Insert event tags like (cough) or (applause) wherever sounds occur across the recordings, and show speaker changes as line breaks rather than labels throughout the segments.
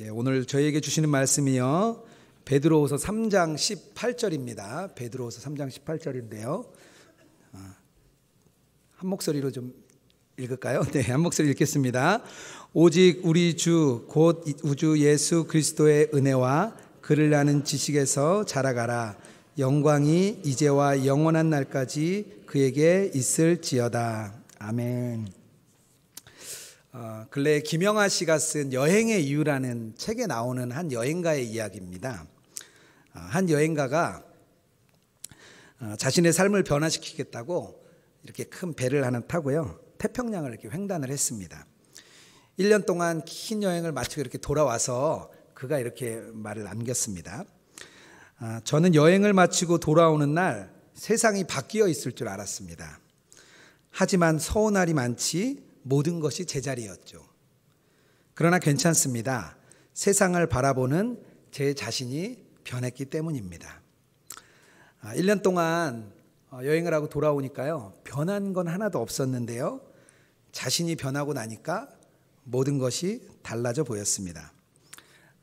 예, 오늘 저희에게 주시는 말씀이요. 베드로후서 3장 18절입니다. 베드로후서 3장 18절인데요. 아, 한 목소리로 좀 읽을까요? (laughs) 네, 한 목소리 읽겠습니다. 오직 우리 주 곧 우주 예수 그리스도의 은혜와 그를 아는 지식에서 자라가라. 영광이 이제와 영원한 날까지 그에게 있을지어다. 아멘. 어, 근래 김영하 씨가 쓴 여행의 이유라는 책에 나오는 한 여행가의 이야기입니다. 어, 한 여행가가 어, 자신의 삶을 변화시키겠다고 이렇게 큰 배를 하나 타고요. 태평양을 이렇게 횡단을 했습니다. 1년 동안 긴 여행을 마치고 이렇게 돌아와서 그가 이렇게 말을 남겼습니다. 저는 여행을 마치고 돌아오는 날 세상이 바뀌어 있을 줄 알았습니다. 하지만 서운할이 많지 모든 것이 제자리였죠. 그러나 괜찮습니다. 세상을 바라보는 제 자신이 변했기 때문입니다. 1년 아, 동안 어, 여행을 하고 돌아오니까요. 변한 건 하나도 없었는데요. 자신이 변하고 나니까 모든 것이 달라져 보였습니다.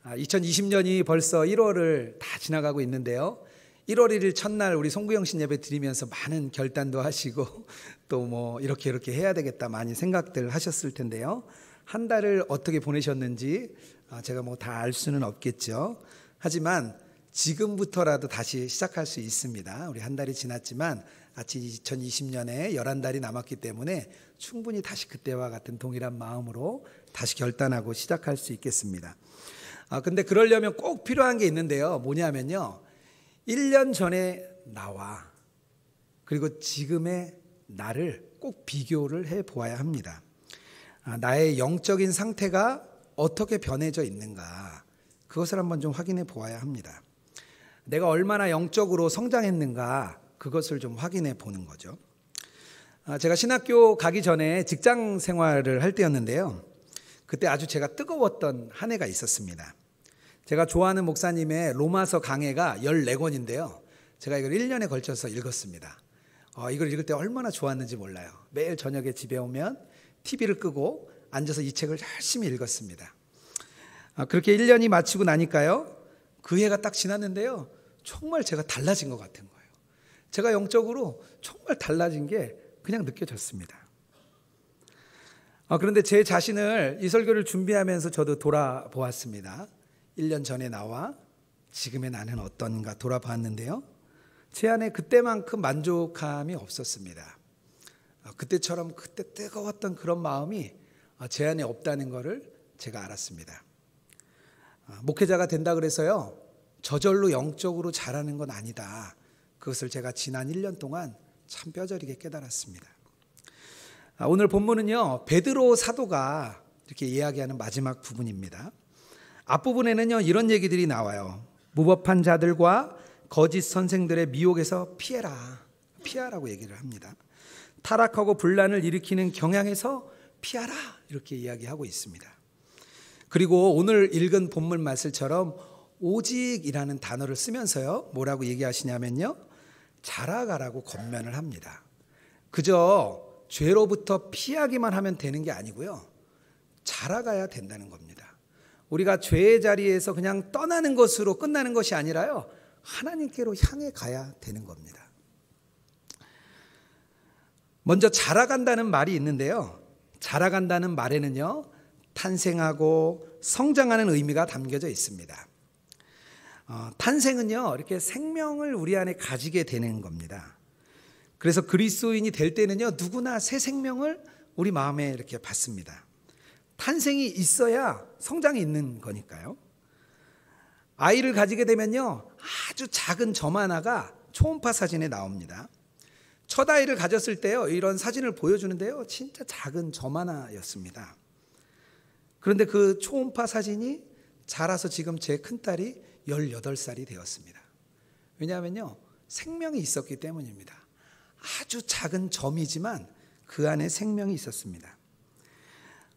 2020년이 아, 벌써 1월을 다 지나가고 있는데요. 1월 1일 첫날 우리 송구영신 예배 드리면서 많은 결단도 하시고 (laughs) 또 뭐 이렇게 이렇게 해야 되겠다 많이 생각들 하셨을 텐데요. 한 달을 어떻게 보내셨는지 아, 제가 뭐 다 알 수는 없겠죠. 하지만 지금부터라도 다시 시작할 수 있습니다. 우리 한 달이 지났지만 아침 2020년에 11달이 남았기 때문에 충분히 다시 그때와 같은 동일한 마음으로 다시 결단하고 시작할 수 있겠습니다. 아, 근데 그러려면 꼭 필요한 게 있는데요. 뭐냐면요. 1년 전에 나와 그리고 지금의 나를 꼭 비교를 해 보아야 합니다. 아, 나의 영적인 상태가 어떻게 변해져 있는가 그것을 한번 좀 확인해 보아야 합니다. 내가 얼마나 영적으로 성장했는가 그것을 좀 확인해 보는 거죠. 아, 제가 신학교 가기 전에 직장 생활을 할 때였는데요. 그때 아주 제가 뜨거웠던 한 해가 있었습니다. 제가 좋아하는 목사님의 로마서 강해가 14권인데요. 제가 이걸 1년에 걸쳐서 읽었습니다. 어, 이걸 읽을 때 얼마나 좋았는지 몰라요. 매일 저녁에 집에 오면 TV를 끄고 앉아서 이 책을 열심히 읽었습니다. 아, 그렇게 1년이 마치고 나니까요. 그 해가 딱 지났는데요. 정말 제가 달라진 것 같은 거예요. 제가 영적으로 정말 달라진 게 그냥 느껴졌습니다. 아, 그런데 제 자신을 이 설교를 준비하면서 저도 돌아보았습니다. 1년 전에 나와 지금의 나는 어떤가 돌아봤는데요. 제 안에 그때만큼 만족함이 없었습니다. 어, 그때처럼 그때 뜨거웠던 그런 마음이 어, 제 안에 없다는 것을 제가 알았습니다. 어, 목회자가 된다 그래서요. 저절로 영적으로 잘하는 건 아니다. 그것을 제가 지난 1년 동안 참 뼈저리게 깨달았습니다. 아, 오늘 본문은요. 베드로 사도가 이렇게 이야기하는 마지막 부분입니다. 앞부분에는요, 이런 얘기들이 나와요. 무법한 자들과 거짓 선생들의 미혹에서 피해라. 피하라고 얘기를 합니다. 타락하고 분란을 일으키는 경향에서 피하라. 이렇게 이야기하고 있습니다. 그리고 오늘 읽은 본문 말씀처럼 오직이라는 단어를 쓰면서요. 뭐라고 얘기하시냐면요. 자라가라고 겉면을 합니다. 그저 죄로부터 피하기만 하면 되는 게 아니고요. 자라가야 된다는 겁니다. 우리가 죄의 자리에서 그냥 떠나는 것으로 끝나는 것이 아니라요. 하나님께로 향해 가야 되는 겁니다. 먼저 자라간다는 말이 있는데요. 자라간다는 말에는요. 탄생하고 성장하는 의미가 담겨져 있습니다. 어, 탄생은요. 이렇게 생명을 우리 안에 가지게 되는 겁니다. 그래서 그리스도인이 될 때는요. 누구나 새 생명을 우리 마음에 이렇게 받습니다. 탄생이 있어야 성장이 있는 거니까요. 아이를 가지게 되면요. 아주 작은 점 하나가 초음파 사진에 나옵니다. 첫 아이를 가졌을 때요. 이런 사진을 보여주는데요. 진짜 작은 점 하나였습니다. 그런데 그 초음파 사진이 자라서 지금 제 큰딸이 18살이 되었습니다. 왜냐하면요. 생명이 있었기 때문입니다. 아주 작은 점이지만 그 안에 생명이 있었습니다.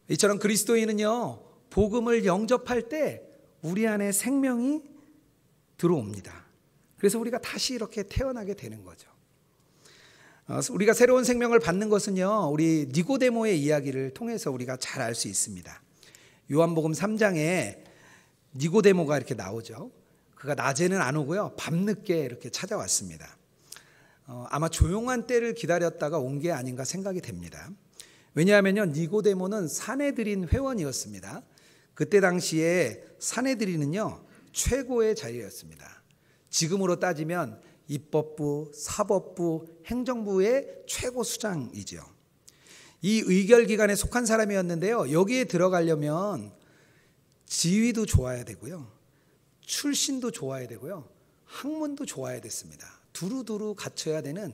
이처럼 그리스도인은요, 복음을 영접할 때 우리 안에 생명이 들어옵니다. 그래서 우리가 다시 이렇게 태어나게 되는 거죠. 어, 우리가 새로운 생명을 받는 것은요, 우리 니고데모의 이야기를 통해서 우리가 잘 알 수 있습니다. 요한복음 3장에 니고데모가 이렇게 나오죠. 그가 낮에는 안 오고요, 밤늦게 이렇게 찾아왔습니다. 어, 아마 조용한 때를 기다렸다가 온 게 아닌가 생각이 됩니다. 왜냐하면요 니고데모는 사내들인 회원이었습니다. 그때 당시에 사내들이는요 최고의 자리였습니다. 지금으로 따지면 입법부, 사법부, 행정부의 최고 수장이죠이 의결 기관에 속한 사람이었는데요. 여기에 들어가려면 지위도 좋아야 되고요. 출신도 좋아야 되고요. 학문도 좋아야 됐습니다. 두루두루 갖춰야 되는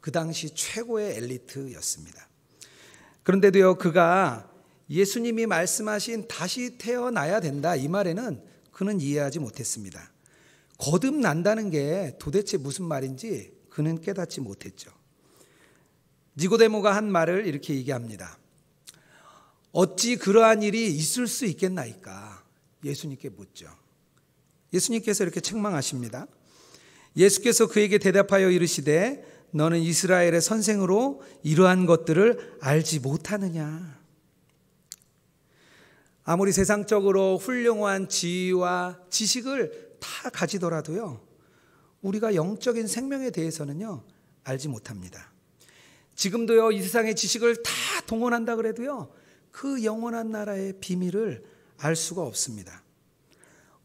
그 당시 최고의 엘리트였습니다. 그런데도요, 그가 예수님이 말씀하신 다시 태어나야 된다 이 말에는 그는 이해하지 못했습니다. 거듭난다는 게 도대체 무슨 말인지 그는 깨닫지 못했죠. 니고데모가 한 말을 이렇게 얘기합니다. 어찌 그러한 일이 있을 수 있겠나이까? 예수님께 묻죠. 예수님께서 이렇게 책망하십니다. 예수께서 그에게 대답하여 이르시되 너는 이스라엘의 선생으로 이러한 것들을 알지 못하느냐? 아무리 세상적으로 훌륭한 지위와 지식을 다 가지더라도요, 우리가 영적인 생명에 대해서는요, 알지 못합니다. 지금도요, 이 세상의 지식을 다 동원한다 그래도요, 그 영원한 나라의 비밀을 알 수가 없습니다.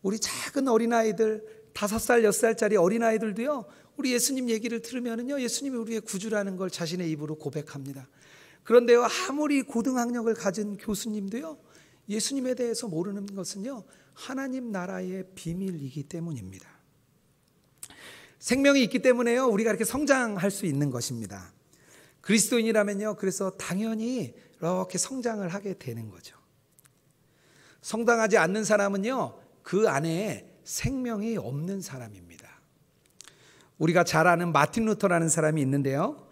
우리 작은 어린아이들, 다섯 살, 여섯 살짜리 어린아이들도요, 우리 예수님 얘기를 들으면요 예수님이 우리의 구주라는 걸 자신의 입으로 고백합니다. 그런데요 아무리 고등학력을 가진 교수님도요 예수님에 대해서 모르는 것은요 하나님 나라의 비밀이기 때문입니다. 생명이 있기 때문에요 우리가 이렇게 성장할 수 있는 것입니다. 그리스도인이라면요 그래서 당연히 이렇게 성장을 하게 되는 거죠. 성장하지 않는 사람은요 그 안에 생명이 없는 사람입니다. 우리가 잘 아는 마틴 루터라는 사람이 있는데요.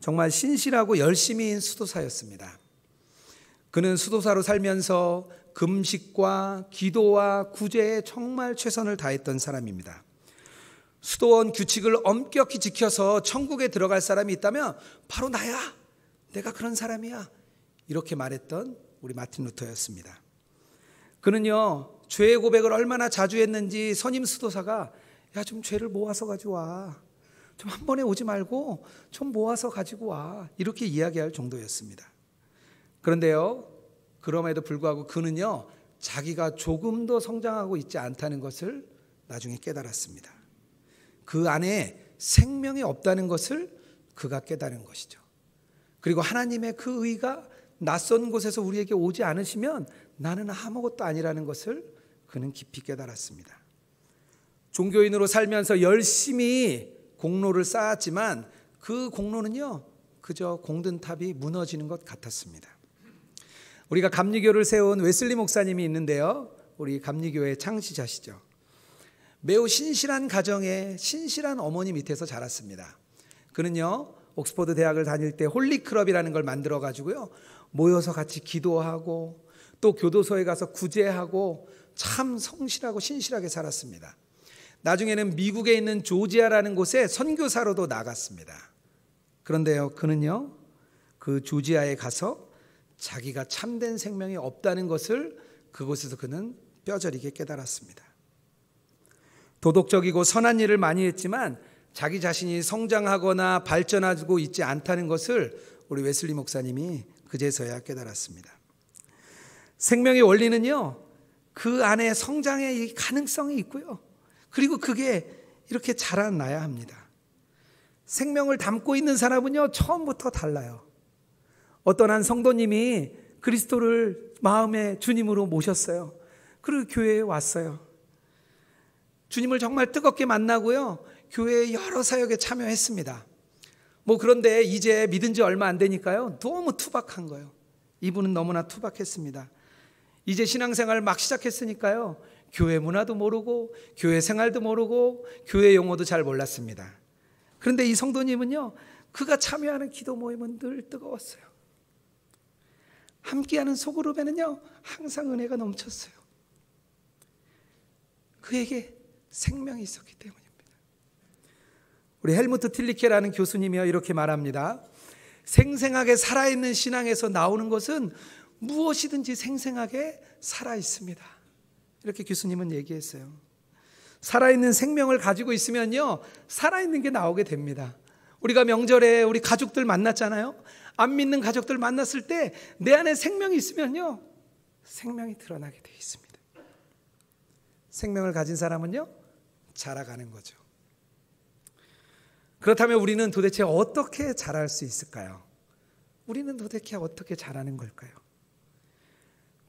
정말 신실하고 열심히인 수도사였습니다. 그는 수도사로 살면서 금식과 기도와 구제에 정말 최선을 다했던 사람입니다. 수도원 규칙을 엄격히 지켜서 천국에 들어갈 사람이 있다면 바로 나야. 내가 그런 사람이야. 이렇게 말했던 우리 마틴 루터였습니다. 그는요, 죄의 고백을 얼마나 자주 했는지 선임 수도사가 야, 좀 죄를 모아서 가져와. 좀 한 번에 오지 말고 좀 모아서 가지고 와. 이렇게 이야기할 정도였습니다. 그런데요, 그럼에도 불구하고 그는요, 자기가 조금더 성장하고 있지 않다는 것을 나중에 깨달았습니다. 그 안에 생명이 없다는 것을 그가 깨달은 것이죠. 그리고 하나님의 그 의가 낯선 곳에서 우리에게 오지 않으시면 나는 아무것도 아니라는 것을 그는 깊이 깨달았습니다. 종교인으로 살면서 열심히 공로를 쌓았지만 그 공로는요, 그저 공든 탑이 무너지는 것 같았습니다. 우리가 감리교를 세운 웨슬리 목사님이 있는데요. 우리 감리교의 창시자시죠. 매우 신실한 가정에 신실한 어머니 밑에서 자랐습니다. 그는요, 옥스퍼드 대학을 다닐 때 홀리클럽이라는 걸 만들어 가지고요. 모여서 같이 기도하고 또 교도소에 가서 구제하고 참 성실하고 신실하게 살았습니다. 나중에는 미국에 있는 조지아라는 곳에 선교사로도 나갔습니다. 그런데요, 그는요, 그 조지아에 가서 자기가 참된 생명이 없다는 것을 그곳에서 그는 뼈저리게 깨달았습니다. 도덕적이고 선한 일을 많이 했지만 자기 자신이 성장하거나 발전하고 있지 않다는 것을 우리 웨슬리 목사님이 그제서야 깨달았습니다. 생명의 원리는요, 그 안에 성장의 가능성이 있고요. 그리고 그게 이렇게 자라나야 합니다. 생명을 담고 있는 사람은요, 처음부터 달라요. 어떤 한 성도님이 그리스도를 마음의 주님으로 모셨어요. 그리고 교회에 왔어요. 주님을 정말 뜨겁게 만나고요. 교회의 여러 사역에 참여했습니다. 뭐 그런데 이제 믿은 지 얼마 안 되니까요. 너무 투박한 거예요. 이분은 너무나 투박했습니다. 이제 신앙생활 막 시작했으니까요. 교회 문화도 모르고 교회 생활도 모르고 교회 용어도 잘 몰랐습니다. 그런데 이 성도님은요. 그가 참여하는 기도 모임은 늘 뜨거웠어요. 함께하는 소그룹에는요. 항상 은혜가 넘쳤어요. 그에게 생명이 있었기 때문입니다. 우리 헬무트 틸리케라는 교수님이요 이렇게 말합니다. 생생하게 살아있는 신앙에서 나오는 것은 무엇이든지 생생하게 살아있습니다. 이렇게 교수님은 얘기했어요. 살아있는 생명을 가지고 있으면요, 살아있는 게 나오게 됩니다. 우리가 명절에 우리 가족들 만났잖아요. 안 믿는 가족들 만났을 때 내 안에 생명이 있으면요, 생명이 드러나게 되어 있습니다. 생명을 가진 사람은요, 자라가는 거죠. 그렇다면 우리는 도대체 어떻게 자랄 수 있을까요? 우리는 도대체 어떻게 자라는 걸까요?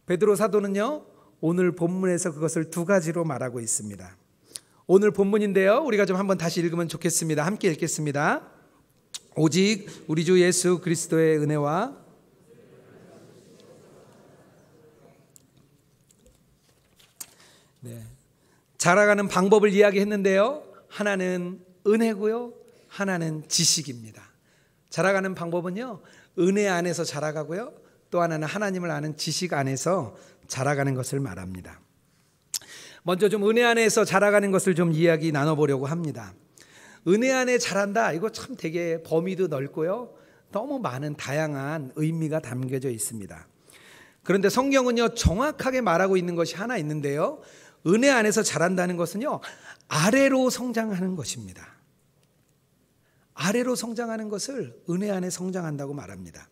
베드로 사도는요, 오늘 본문에서 그것을 두 가지로 말하고 있습니다. 오늘 본문인데요. 우리가 좀 한번 다시 읽으면 좋겠습니다. 함께 읽겠습니다. 오직 우리 주 예수 그리스도의 은혜와 네. 자라가는 방법을 이야기했는데요. 하나는 은혜고요. 하나는 지식입니다. 자라가는 방법은요. 은혜 안에서 자라가고요. 또 하나는 하나님을 아는 지식 안에서 자라가는 것을 말합니다. 먼저 좀 은혜 안에서 자라가는 것을 좀 이야기 나눠보려고 합니다. 은혜 안에 자란다. 이거 참 되게 범위도 넓고요. 너무 많은 다양한 의미가 담겨져 있습니다. 그런데 성경은요, 정확하게 말하고 있는 것이 하나 있는데요. 은혜 안에서 자란다는 것은요, 아래로 성장하는 것입니다. 아래로 성장하는 것을 은혜 안에 성장한다고 말합니다.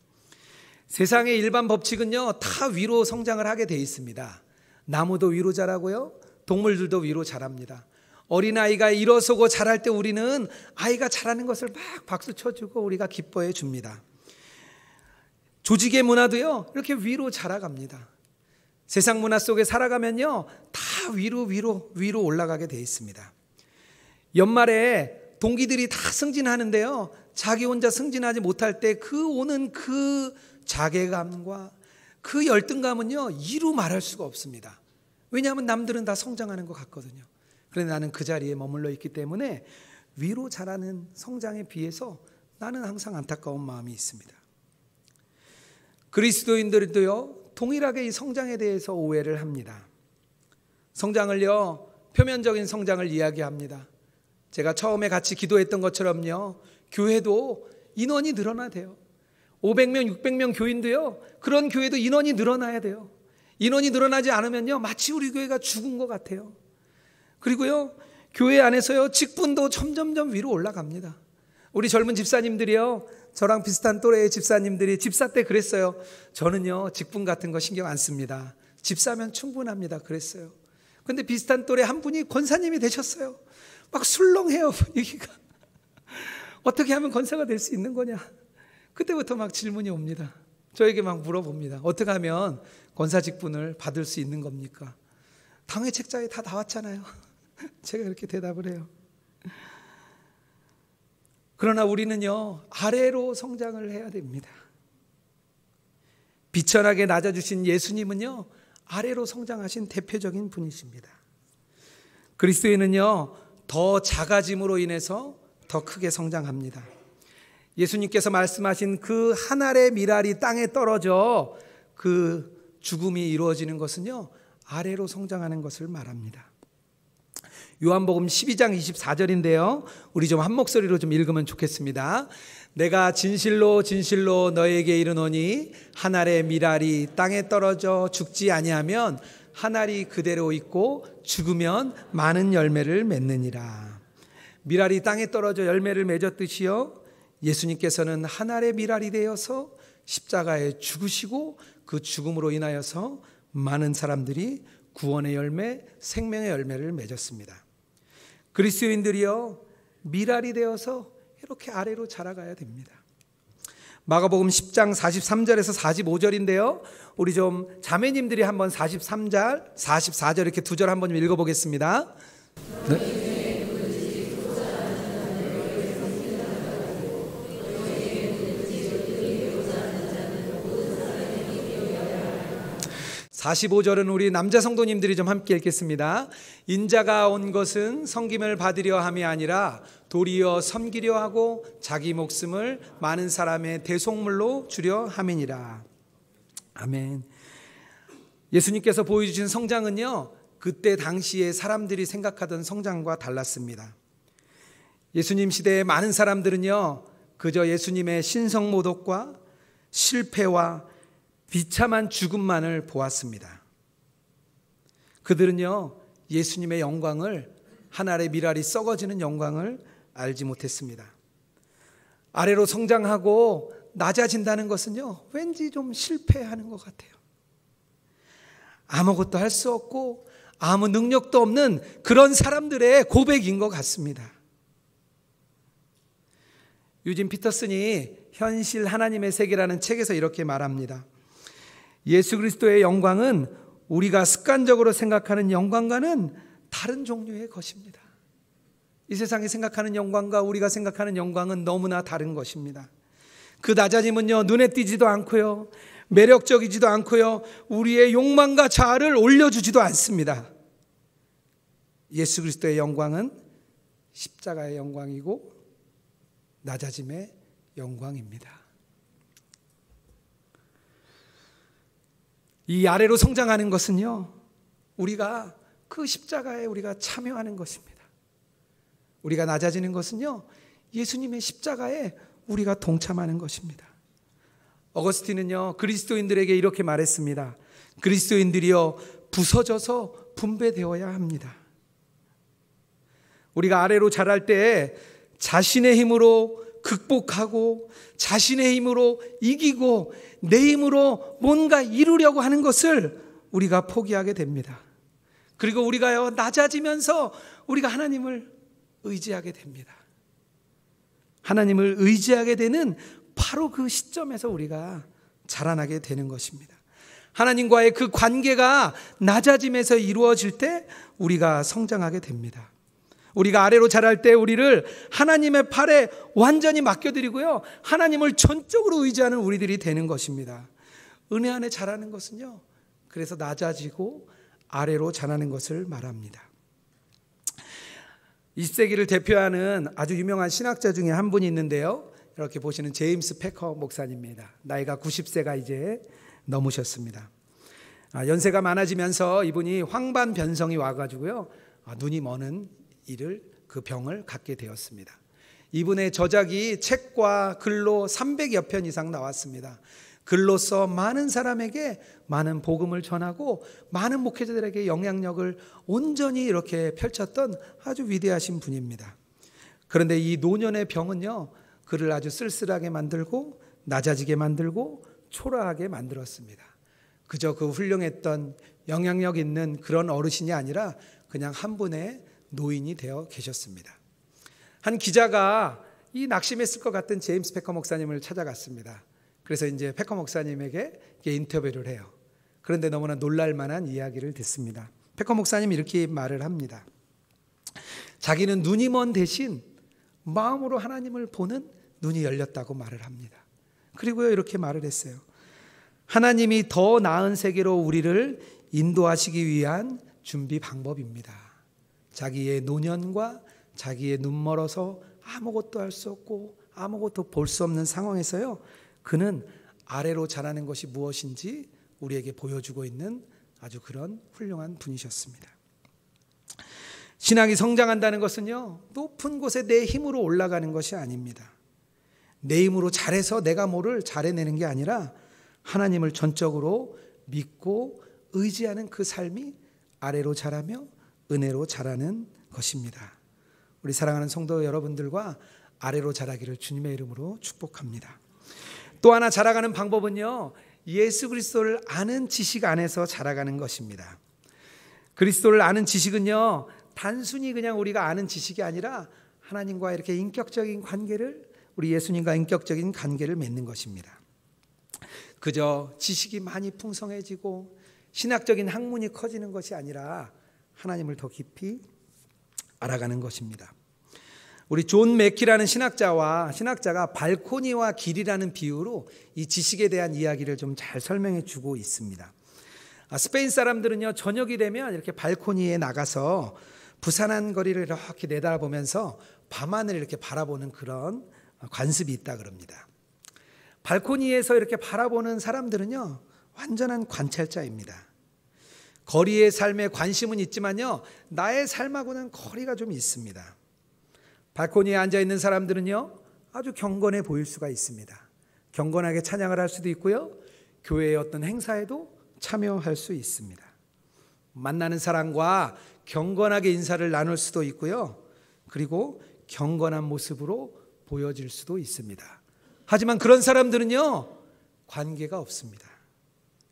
세상의 일반 법칙은요, 다 위로 성장을 하게 돼 있습니다. 나무도 위로 자라고요, 동물들도 위로 자랍니다. 어린아이가 일어서고 자랄 때 우리는 아이가 자라는 것을 막 박수 쳐주고 우리가 기뻐해 줍니다. 조직의 문화도요, 이렇게 위로 자라갑니다. 세상 문화 속에 살아가면요, 다 위로, 위로, 위로 올라가게 돼 있습니다. 연말에 동기들이 다 승진하는데요, 자기 혼자 승진하지 못할 때 그 오는 그 자괴감과 그 열등감은요, 이루 말할 수가 없습니다. 왜냐하면 남들은 다 성장하는 것 같거든요. 그런데 나는 그 자리에 머물러 있기 때문에 위로 자라는 성장에 비해서 나는 항상 안타까운 마음이 있습니다. 그리스도인들도요, 동일하게 이 성장에 대해서 오해를 합니다. 성장을요, 표면적인 성장을 이야기합니다. 제가 처음에 같이 기도했던 것처럼요, 교회도 인원이 늘어나야 요 500명, 600명 교인도요. 그런 교회도 인원이 늘어나야 돼요. 인원이 늘어나지 않으면요. 마치 우리 교회가 죽은 것 같아요. 그리고요. 교회 안에서요. 직분도 점점점 위로 올라갑니다. 우리 젊은 집사님들이요. 저랑 비슷한 또래의 집사님들이 집사 때 그랬어요. 저는요. 직분 같은 거 신경 안 씁니다. 집사면 충분합니다. 그랬어요. 근데 비슷한 또래 한 분이 권사님이 되셨어요. 막 술렁해요, (laughs) 분위기가. 어떻게 하면 권사가 될 수 있는 거냐. 그때부터 막 질문이 옵니다. 저에게 막 물어봅니다. 어떻게 하면 권사 직분을 받을 수 있는 겁니까? 당의 책자에 다 나왔잖아요. (laughs) 제가 이렇게 대답을 해요. 그러나 우리는요, 아래로 성장을 해야 됩니다. 비천하게 낮아주신 예수님은요, 아래로 성장하신 대표적인 분이십니다. 그리스도인은요, 더 작아짐으로 인해서 더 크게 성장합니다. 예수님께서 말씀하신 그 한 알의 미랄이 땅에 떨어져 그 죽음이 이루어지는 것은요, 아래로 성장하는 것을 말합니다. 요한복음 12장 24절인데요. 우리 좀 한 목소리로 좀 읽으면 좋겠습니다. 내가 진실로 진실로 너에게 이르노니 한 알의 미랄이 땅에 떨어져 죽지 아니하면 한 알이 그대로 있고 죽으면 많은 열매를 맺느니라. 미랄이 땅에 떨어져 열매를 맺었듯이요. 예수님께서는 하늘의 미랄이 되어서 십자가에 죽으시고 그 죽음으로 인하여서 많은 사람들이 구원의 열매, 생명의 열매를 맺었습니다. 그리스도인들이요 미랄이 되어서 이렇게 아래로 자라가야 됩니다. 마가복음 10장 43절에서 45절인데요. 우리 좀 자매님들이 한번 43절, 44절 이렇게 두 절 한번 읽어보겠습니다. 네. 45절은 우리 남자 성도님들이 좀 함께 읽겠습니다. 인자가 온 것은 섬김을 받으려 함이 아니라 도리어 섬기려 하고 자기 목숨을 많은 사람의 대속물로 주려 함이니라. 아멘. 예수님께서 보여주신 성장은요, 그때 당시에 사람들이 생각하던 성장과 달랐습니다. 예수님 시대의 많은 사람들은요, 그저 예수님의 신성모독과 실패와 비참한 죽음만을 보았습니다. 그들은요, 예수님의 영광을 한 알의 미랄이 썩어지는 영광을 알지 못했습니다. 아래로 성장하고 낮아진다는 것은요, 왠지 좀 실패하는 것 같아요. 아무것도 할 수 없고 아무 능력도 없는 그런 사람들의 고백인 것 같습니다. 유진 피터슨이 현실 하나님의 세계라는 책에서 이렇게 말합니다. 예수 그리스도의 영광은 우리가 습관적으로 생각하는 영광과는 다른 종류의 것입니다. 이 세상이 생각하는 영광과 우리가 생각하는 영광은 너무나 다른 것입니다. 그 낮아짐은요, 눈에 띄지도 않고요, 매력적이지도 않고요, 우리의 욕망과 자아를 올려주지도 않습니다. 예수 그리스도의 영광은 십자가의 영광이고, 낮아짐의 영광입니다. 이 아래로 성장하는 것은요, 우리가 그 십자가에 우리가 참여하는 것입니다. 우리가 낮아지는 것은요, 예수님의 십자가에 우리가 동참하는 것입니다. 어거스틴은요, 그리스도인들에게 이렇게 말했습니다. 그리스도인들이요, 부서져서 분배되어야 합니다. 우리가 아래로 자랄 때 자신의 힘으로 극복하고 자신의 힘으로 이기고 내 힘으로 뭔가 이루려고 하는 것을 우리가 포기하게 됩니다. 그리고 우리가요, 낮아지면서 우리가 하나님을 의지하게 됩니다. 하나님을 의지하게 되는 바로 그 시점에서 우리가 자라나게 되는 것입니다. 하나님과의 그 관계가 낮아짐에서 이루어질 때 우리가 성장하게 됩니다. 우리가 아래로 자랄 때 우리를 하나님의 팔에 완전히 맡겨드리고요. 하나님을 전적으로 의지하는 우리들이 되는 것입니다. 은혜 안에 자라는 것은요. 그래서 낮아지고 아래로 자라는 것을 말합니다. 20세기를 대표하는 아주 유명한 신학자 중에 한 분이 있는데요. 이렇게 보시는 제임스 패커 목사님입니다. 나이가 90세가 이제 넘으셨습니다. 아, 연세가 많아지면서 이분이 황반 변성이 와가지고요. 아, 눈이 머는 이를 그 병을 갖게 되었습니다. 이분의 저작이 책과 글로 300여 편 이상 나왔습니다. 글로써 많은 사람에게 많은 복음을 전하고 많은 목회자들에게 영향력을 온전히 이렇게 펼쳤던 아주 위대하신 분입니다. 그런데 이 노년의 병은요, 그를 아주 쓸쓸하게 만들고 낮아지게 만들고 초라하게 만들었습니다. 그저 그 훌륭했던 영향력 있는 그런 어르신이 아니라 그냥 한 분의 노인이 되어 계셨습니다. 한 기자가 이 낙심했을 것 같은 제임스 패커 목사님을 찾아갔습니다. 그래서 이제 패커 목사님에게 인터뷰를 해요. 그런데 너무나 놀랄 만한 이야기를 듣습니다. 패커 목사님이 이렇게 말을 합니다. 자기는 눈이 먼 대신 마음으로 하나님을 보는 눈이 열렸다고 말을 합니다. 그리고요, 이렇게 말을 했어요. 하나님이 더 나은 세계로 우리를 인도하시기 위한 준비 방법입니다. 자기의 노년과 자기의 눈멀어서 아무것도 할 수 없고 아무것도 볼 수 없는 상황에서요. 그는 아래로 자라는 것이 무엇인지 우리에게 보여주고 있는 아주 그런 훌륭한 분이셨습니다. 신앙이 성장한다는 것은요, 높은 곳에 내 힘으로 올라가는 것이 아닙니다. 내 힘으로 잘해서 내가 뭐를 잘해내는 게 아니라 하나님을 전적으로 믿고 의지하는 그 삶이 아래로 자라며 은혜로 자라는 것입니다. 우리 사랑하는 성도 여러분들과 아래로 자라기를 주님의 이름으로 축복합니다. 또 하나 자라가는 방법은요. 예수 그리스도를 아는 지식 안에서 자라가는 것입니다. 그리스도를 아는 지식은요. 단순히 그냥 우리가 아는 지식이 아니라 하나님과 이렇게 인격적인 관계를 우리 예수님과 인격적인 관계를 맺는 것입니다. 그저 지식이 많이 풍성해지고 신학적인 학문이 커지는 것이 아니라 하나님을 더 깊이 알아가는 것입니다. 우리 존 맥키라는 신학자와 신학자가 발코니와 길이라는 비유로 이 지식에 대한 이야기를 좀 잘 설명해 주고 있습니다. 아, 스페인 사람들은요 저녁이 되면 이렇게 발코니에 나가서 부산한 거리를 이렇게 내다보면서 밤하늘 이렇게 바라보는 그런 관습이 있다 그럽니다. 발코니에서 이렇게 바라보는 사람들은요 완전한 관찰자입니다. 거리의 삶에 관심은 있지만요. 나의 삶하고는 거리가 좀 있습니다. 발코니에 앉아 있는 사람들은요. 아주 경건해 보일 수가 있습니다. 경건하게 찬양을 할 수도 있고요. 교회의 어떤 행사에도 참여할 수 있습니다. 만나는 사람과 경건하게 인사를 나눌 수도 있고요. 그리고 경건한 모습으로 보여질 수도 있습니다. 하지만 그런 사람들은요, 관계가 없습니다.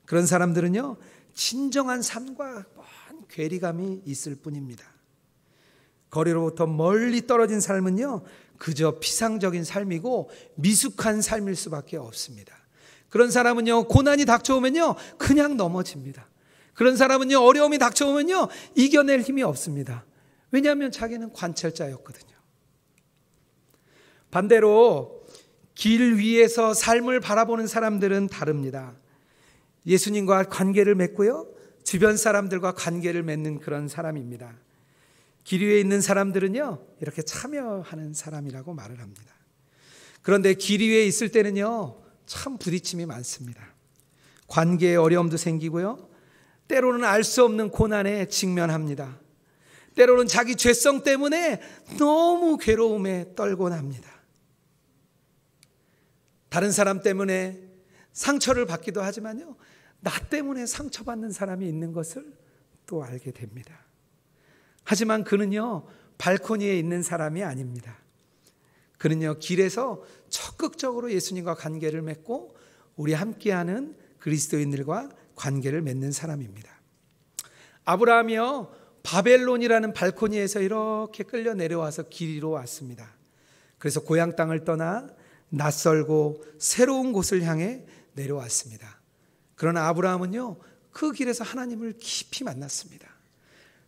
그런 사람들은요, 진정한 삶과 먼 괴리감이 있을 뿐입니다. 거리로부터 멀리 떨어진 삶은요, 그저 피상적인 삶이고 미숙한 삶일 수밖에 없습니다. 그런 사람은요, 고난이 닥쳐오면요, 그냥 넘어집니다. 그런 사람은요, 어려움이 닥쳐오면요, 이겨낼 힘이 없습니다. 왜냐하면 자기는 관찰자였거든요. 반대로 길 위에서 삶을 바라보는 사람들은 다릅니다. 예수님과 관계를 맺고요. 주변 사람들과 관계를 맺는 그런 사람입니다. 길 위에 있는 사람들은요, 이렇게 참여하는 사람이라고 말을 합니다. 그런데 길 위에 있을 때는요, 참 부딪힘이 많습니다. 관계에 어려움도 생기고요. 때로는 알 수 없는 고난에 직면합니다. 때로는 자기 죄성 때문에 너무 괴로움에 떨곤 합니다. 다른 사람 때문에 상처를 받기도 하지만요. 나 때문에 상처받는 사람이 있는 것을 또 알게 됩니다. 하지만 그는요, 발코니에 있는 사람이 아닙니다. 그는요, 길에서 적극적으로 예수님과 관계를 맺고 우리 함께하는 그리스도인들과 관계를 맺는 사람입니다. 아브라함이요, 바벨론이라는 발코니에서 이렇게 끌려 내려와서 길이로 왔습니다. 그래서 고향 땅을 떠나 낯설고 새로운 곳을 향해 내려왔습니다. 그러나 아브라함은요, 그 길에서 하나님을 깊이 만났습니다.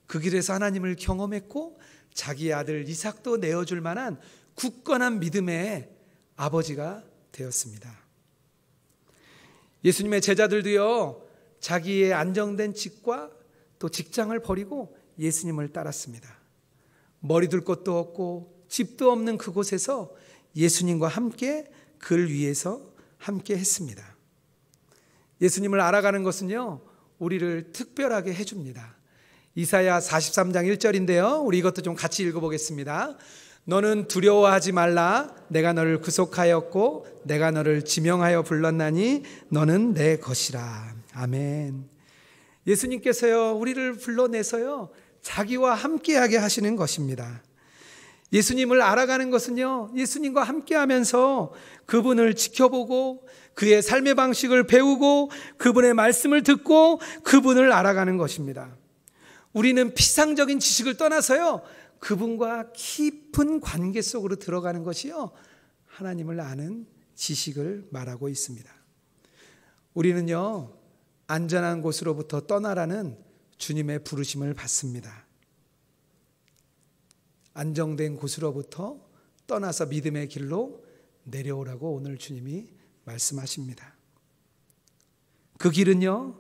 그 길에서 하나님을 경험했고 자기 아들 이삭도 내어줄 만한 굳건한 믿음의 아버지가 되었습니다. 예수님의 제자들도요, 자기의 안정된 직과 또 직장을 버리고 예수님을 따랐습니다. 머리둘 곳도 없고 집도 없는 그곳에서 예수님과 함께 글 위에서 함께 했습니다. 예수님을 알아가는 것은요, 우리를 특별하게 해줍니다. 이사야 43장 1절인데요. 우리 이것도 좀 같이 읽어보겠습니다. 너는 두려워하지 말라. 내가 너를 구속하였고, 내가 너를 지명하여 불렀나니, 너는 내 것이라. 아멘. 예수님께서요, 우리를 불러내서요, 자기와 함께하게 하시는 것입니다. 예수님을 알아가는 것은요, 예수님과 함께 하면서 그분을 지켜보고 그의 삶의 방식을 배우고 그분의 말씀을 듣고 그분을 알아가는 것입니다. 우리는 피상적인 지식을 떠나서요, 그분과 깊은 관계 속으로 들어가는 것이요, 하나님을 아는 지식을 말하고 있습니다. 우리는요, 안전한 곳으로부터 떠나라는 주님의 부르심을 받습니다. 안정된 곳으로부터 떠나서 믿음의 길로 내려오라고 오늘 주님이 말씀하십니다. 그 길은요,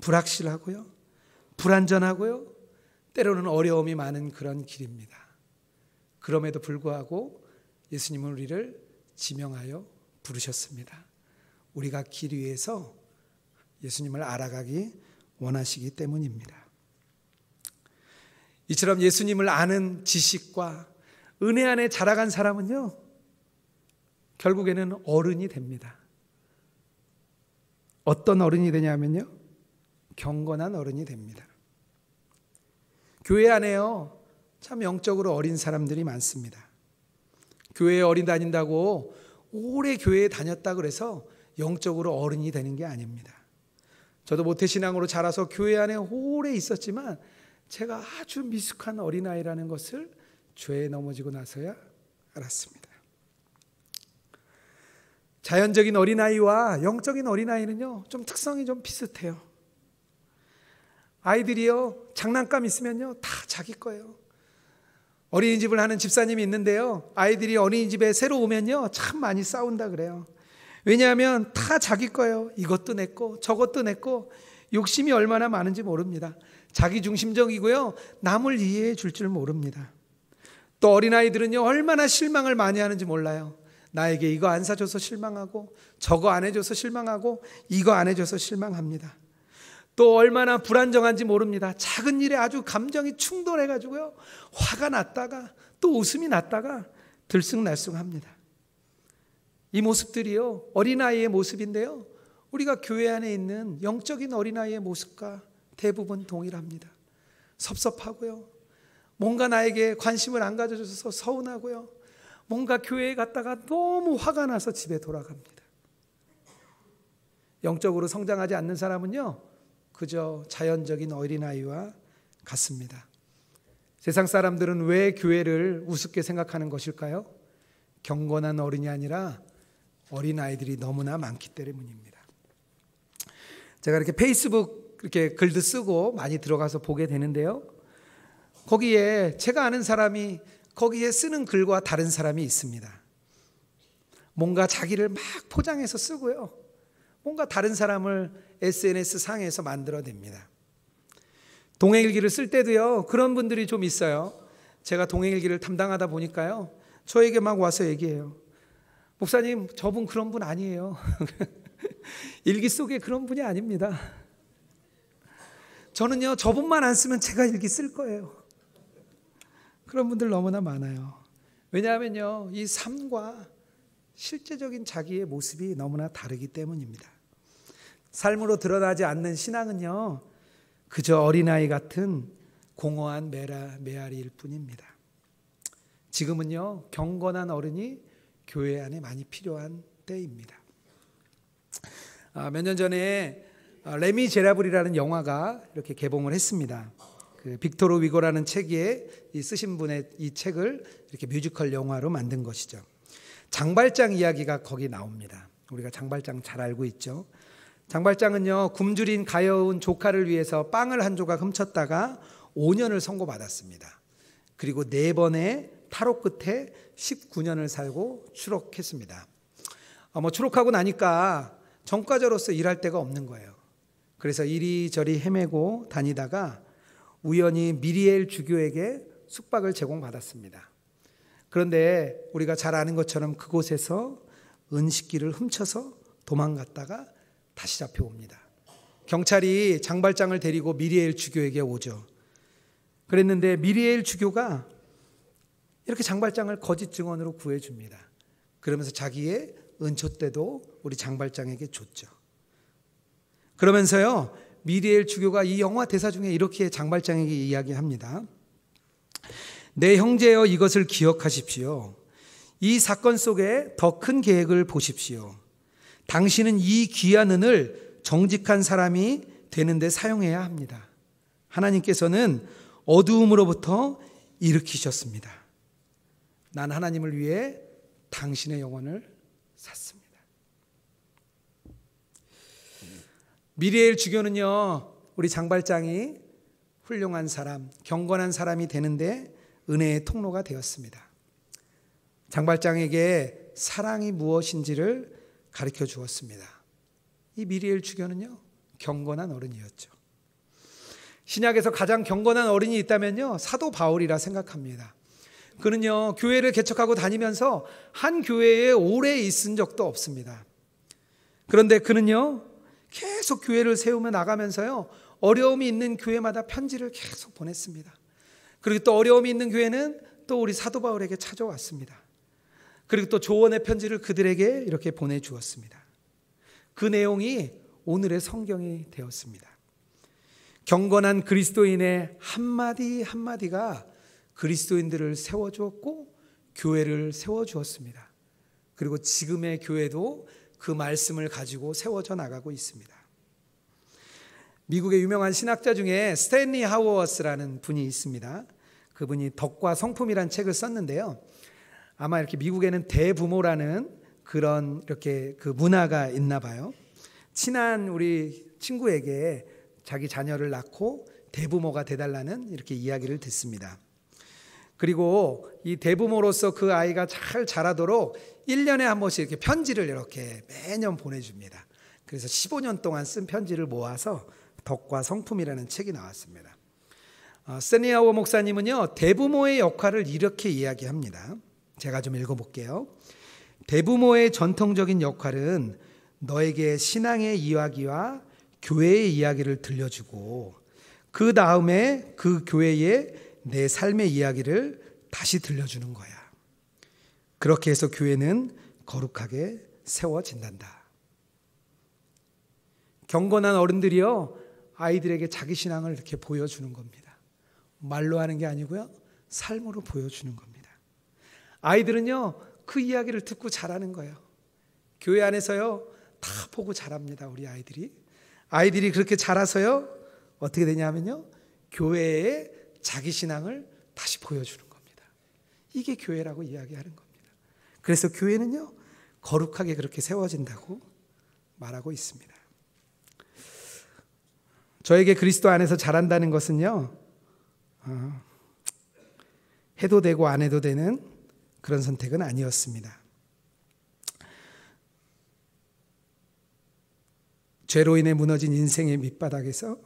불확실하고요, 불안전하고요, 때로는 어려움이 많은 그런 길입니다. 그럼에도 불구하고 예수님은 우리를 지명하여 부르셨습니다. 우리가 길 위에서 예수님을 알아가기 원하시기 때문입니다. 이처럼 예수님을 아는 지식과 은혜 안에 자라간 사람은요, 결국에는 어른이 됩니다. 어떤 어른이 되냐면요, 경건한 어른이 됩니다. 교회 안에요, 참 영적으로 어린 사람들이 많습니다. 교회에 어린 다닌다고 오래 교회에 다녔다 그래서 영적으로 어른이 되는 게 아닙니다. 저도 모태신앙으로 자라서 교회 안에 오래 있었지만 제가 아주 미숙한 어린아이라는 것을 죄에 넘어지고 나서야 알았습니다. 자연적인 어린아이와 영적인 어린아이는요, 좀 특성이 좀 비슷해요. 아이들이요, 장난감 있으면요, 다 자기 거예요. 어린이집을 하는 집사님이 있는데요, 아이들이 어린이집에 새로 오면요, 참 많이 싸운다 그래요. 왜냐하면 다 자기 거예요. 이것도 냈고, 저것도 냈고, 욕심이 얼마나 많은지 모릅니다. 자기 중심적이고요. 남을 이해해 줄 줄 모릅니다. 또 어린아이들은요, 얼마나 실망을 많이 하는지 몰라요. 나에게 이거 안 사줘서 실망하고, 저거 안 해줘서 실망하고, 이거 안 해줘서 실망합니다. 또 얼마나 불안정한지 모릅니다. 작은 일에 아주 감정이 충돌해가지고요, 화가 났다가, 또 웃음이 났다가, 들쑥날쑥합니다. 이 모습들이요, 어린아이의 모습인데요, 우리가 교회 안에 있는 영적인 어린아이의 모습과 대부분 동일합니다. 섭섭하고요. 뭔가 나에게 관심을 안 가져줘서 서운하고요. 뭔가 교회에 갔다가 너무 화가 나서 집에 돌아갑니다. 영적으로 성장하지 않는 사람은요, 그저 자연적인 어린아이와 같습니다. 세상 사람들은 왜 교회를 우습게 생각하는 것일까요? 경건한 어린이 아니라 어린아이들이 너무나 많기 때문입니다. 제가 이렇게 페이스북 이렇게 글도 쓰고 많이 들어가서 보게 되는데요. 거기에 제가 아는 사람이 거기에 쓰는 글과 다른 사람이 있습니다. 뭔가 자기를 막 포장해서 쓰고요. 뭔가 다른 사람을 SNS 상에서 만들어냅니다. 동행일기를 쓸 때도요. 그런 분들이 좀 있어요. 제가 동행일기를 담당하다 보니까요. 저에게 막 와서 얘기해요. 목사님, 저분 그런 분 아니에요. (laughs) 일기 속에 그런 분이 아닙니다. 저는요, 저분만 안 쓰면 제가 일기 쓸 거예요. 그런 분들 너무나 많아요. 왜냐하면요, 이 삶과 실제적인 자기의 모습이 너무나 다르기 때문입니다. 삶으로 드러나지 않는 신앙은요, 그저 어린아이 같은 공허한 메라, 메아리일 뿐입니다. 지금은요, 경건한 어른이 교회 안에 많이 필요한 때입니다. 아, 몇 년 전에 어, 레미제라블이라는 영화가 이렇게 개봉을 했습니다. 그 빅토르 위고라는 책에 쓰신 분의 이 책을 이렇게 뮤지컬 영화로 만든 것이죠. 장발장 이야기가 거기 나옵니다. 우리가 장발장 잘 알고 있죠. 장발장은요 굶주린 가여운 조카를 위해서 빵을 한 조각 훔쳤다가 5년을 선고받았습니다. 그리고 네 번의 탈옥 끝에 19년을 살고 추록했습니다. 어, 뭐 추록하고 나니까 전과자로서 일할 데가 없는 거예요. 그래서 이리저리 헤매고 다니다가 우연히 미리엘 주교에게 숙박을 제공받았습니다. 그런데 우리가 잘 아는 것처럼 그곳에서 은식기를 훔쳐서 도망갔다가 다시 잡혀옵니다. 경찰이 장발장을 데리고 미리엘 주교에게 오죠. 그랬는데 미리엘 주교가 이렇게 장발장을 거짓 증언으로 구해줍니다. 그러면서 자기의 은초 때도 우리 장발장에게 줬죠. 그러면서요, 미리엘 주교가 이 영화 대사 중에 이렇게 장발장에게 이야기합니다. 내 형제여 이것을 기억하십시오. 이 사건 속에 더 큰 계획을 보십시오. 당신은 이 귀한 은을 정직한 사람이 되는데 사용해야 합니다. 하나님께서는 어두움으로부터 일으키셨습니다. 난 하나님을 위해 당신의 영혼을 샀습니다. 미래의 주교는요, 우리 장발장이 훌륭한 사람, 경건한 사람이 되는데 은혜의 통로가 되었습니다. 장발장에게 사랑이 무엇인지를 가르쳐 주었습니다. 이 미리엘 주교는요, 경건한 어른이었죠. 신약에서 가장 경건한 어른이 있다면요, 사도 바울이라 생각합니다. 그는요, 교회를 개척하고 다니면서 한 교회에 오래 있은 적도 없습니다. 그런데 그는요, 계속 교회를 세우며 나가면서요. 어려움이 있는 교회마다 편지를 계속 보냈습니다. 그리고 또 어려움이 있는 교회는 또 우리 사도 바울에게 찾아왔습니다. 그리고 또 조언의 편지를 그들에게 이렇게 보내주었습니다. 그 내용이 오늘의 성경이 되었습니다. 경건한 그리스도인의 한마디 한마디가 그리스도인들을 세워주었고 교회를 세워주었습니다. 그리고 지금의 교회도 그 말씀을 가지고 세워져 나가고 있습니다. 미국의 유명한 신학자 중에 스탠리 하워스라는 분이 있습니다. 그분이 덕과 성품이란 책을 썼는데요. 아마 이렇게 미국에는 대부모라는 그런 이렇게 그 문화가 있나 봐요. 친한 우리 친구에게 자기 자녀를 낳고 대부모가 되달라는 이렇게 이야기를 듣습니다. 그리고 이 대부모로서 그 아이가 잘 자라도록 1년에 한 번씩 이렇게 편지를 이렇게 매년 보내줍니다. 그래서 15년 동안 쓴 편지를 모아서 덕과 성품이라는 책이 나왔습니다. 어, 세니아워 목사님은요, 대부모의 역할을 이렇게 이야기합니다. 제가 좀 읽어볼게요. 대부모의 전통적인 역할은 너에게 신앙의 이야기와 교회의 이야기를 들려주고, 그 다음에 그 교회의 내 삶의 이야기를 다시 들려주는 거야. 그렇게 해서 교회는 거룩하게 세워진단다. 경건한 어른들이요, 아이들에게 자기 신앙을 이렇게 보여주는 겁니다. 말로 하는 게 아니고요, 삶으로 보여주는 겁니다. 아이들은요, 그 이야기를 듣고 자라는 거예요. 교회 안에서요, 다 보고 자랍니다, 우리 아이들이. 아이들이 그렇게 자라서요, 어떻게 되냐면요, 교회에 자기 신앙을 다시 보여주는 겁니다. 이게 교회라고 이야기하는 겁니다. 그래서 교회는요, 거룩하게 그렇게 세워진다고 말하고 있습니다. 저에게 그리스도 안에서 잘한다는 것은요, 어, 해도 되고 안 해도 되는 그런 선택은 아니었습니다. 죄로 인해 무너진 인생의 밑바닥에서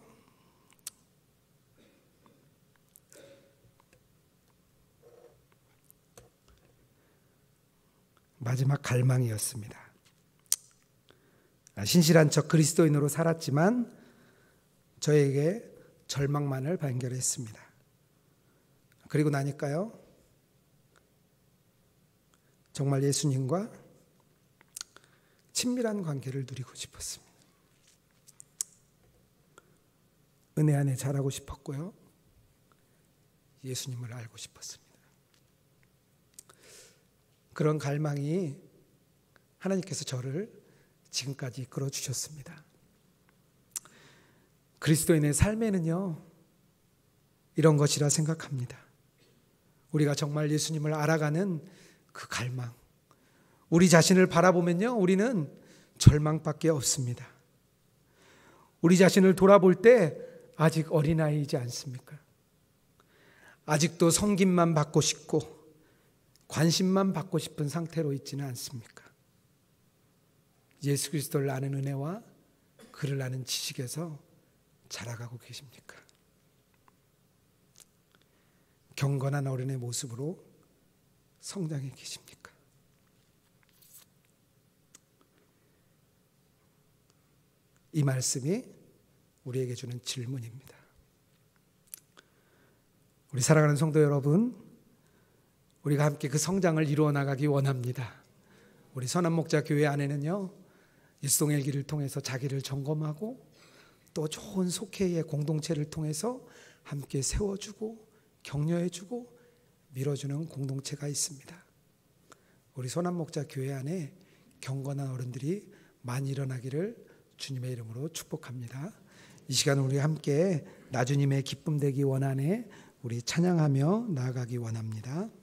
마지막 갈망이었습니다. 아, 신실한 척 그리스도인으로 살았지만 저에게 절망만을 발견했습니다. 그리고 나니까요. 정말 예수님과 친밀한 관계를 누리고 싶었습니다. 은혜 안에 자라고 싶었고요. 예수님을 알고 싶었습니다. 그런 갈망이 하나님께서 저를 지금까지 이끌어 주셨습니다. 그리스도인의 삶에는요, 이런 것이라 생각합니다. 우리가 정말 예수님을 알아가는 그 갈망. 우리 자신을 바라보면요, 우리는 절망밖에 없습니다. 우리 자신을 돌아볼 때 아직 어린아이이지 않습니까? 아직도 성김만 받고 싶고, 관심만 받고 싶은 상태로 있지는 않습니까? 예수 그리스도를 아는 은혜와 그를 아는 지식에서 자라가고 계십니까? 경건한 어른의 모습으로 성장해 계십니까? 이 말씀이 우리에게 주는 질문입니다. 우리 사랑하는 성도 여러분, 우리가 함께 그 성장을 이루어 나가기 원합니다. 우리 선한 목자 교회 안에는요. 일송일기를 통해서 자기를 점검하고 또 좋은 속회의 공동체를 통해서 함께 세워주고 격려해주고 밀어주는 공동체가 있습니다. 우리 선한 목자 교회 안에 경건한 어른들이 많이 일어나기를 주님의 이름으로 축복합니다. 이 시간 우리 함께 나주님의 기쁨 되기 원하네 우리 찬양하며 나아가기 원합니다.